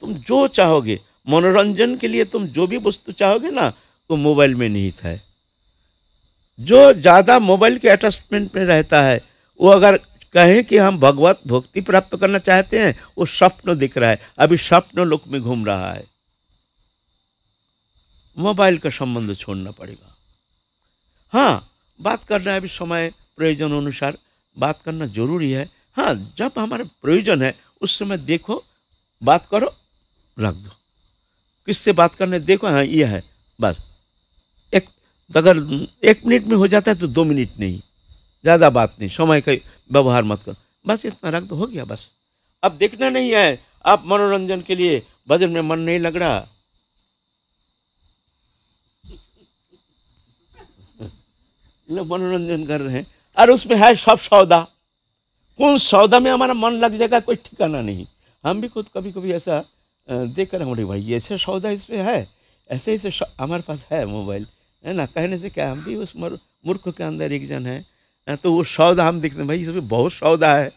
तुम जो चाहोगे मनोरंजन के लिए तुम जो भी वस्तु चाहोगे ना वो मोबाइल में नहीं है जो ज़्यादा मोबाइल के अटैचमेंट में रहता है वो अगर कहें कि हम भगवत भक्ति प्राप्त करना चाहते हैं वो स्वप्न दिख रहा है अभी स्वप्न लोक में घूम रहा है मोबाइल का संबंध छोड़ना पड़ेगा हाँ बात करना है अभी समय प्रयोजन अनुसार बात करना जरूरी है हाँ जब हमारा प्रयोजन है उस समय देखो बात करो रख दो किससे बात करने देखो हाँ ये है बस एक अगर एक मिनट में हो जाता है तो दो मिनट नहीं ज़्यादा बात नहीं समय का व्यवहार मत करो बस इतना रख दो हो गया बस अब देखना नहीं है आप मनोरंजन के लिए भजन में मन नहीं लग रहा लोग मनोरंजन कर रहे हैं और उसमें है सब सौदा कौन सौदा में हमारा मन लग जाएगा कोई ठिकाना नहीं हम भी खुद कभी कभी ऐसा देख कर हमारे भाई ऐसे सौदा इस पर है ऐसे ऐसे हमारे पास है मोबाइल है ना कहने से क्या हम भी उस मूर्ख के अंदर एक जन है तो वो सौदा हम देखते हैं भाई इसमें बहुत सौदा है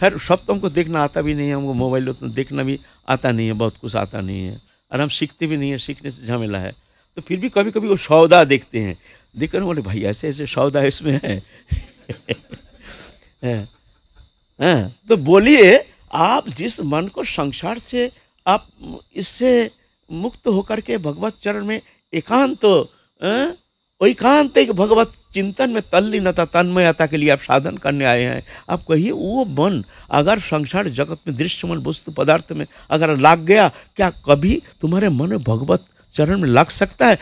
खैर सब तो हमको देखना आता भी नहीं है हमको मोबाइल उतना देखना भी आता नहीं है बहुत कुछ आता नहीं है और हम सीखते भी नहीं है सीखने से झमेला है तो फिर भी कभी कभी वो सौदा देखते हैं देख कर बोले भाई ऐसे ऐसे सौदा इसमें है तो बोलिए आप जिस मन को संसार से आप इससे मुक्त होकर के भगवत चरण में एकांत अं, एकांत एक भगवत चिंतन में तल्लीनता तन्मयता के लिए आप साधन करने आए हैं आप कहिए वो मन अगर संसार जगत में दृश्यमन वस्तु पदार्थ में अगर लग गया क्या कभी तुम्हारे मन में भगवत चरण में लग सकता है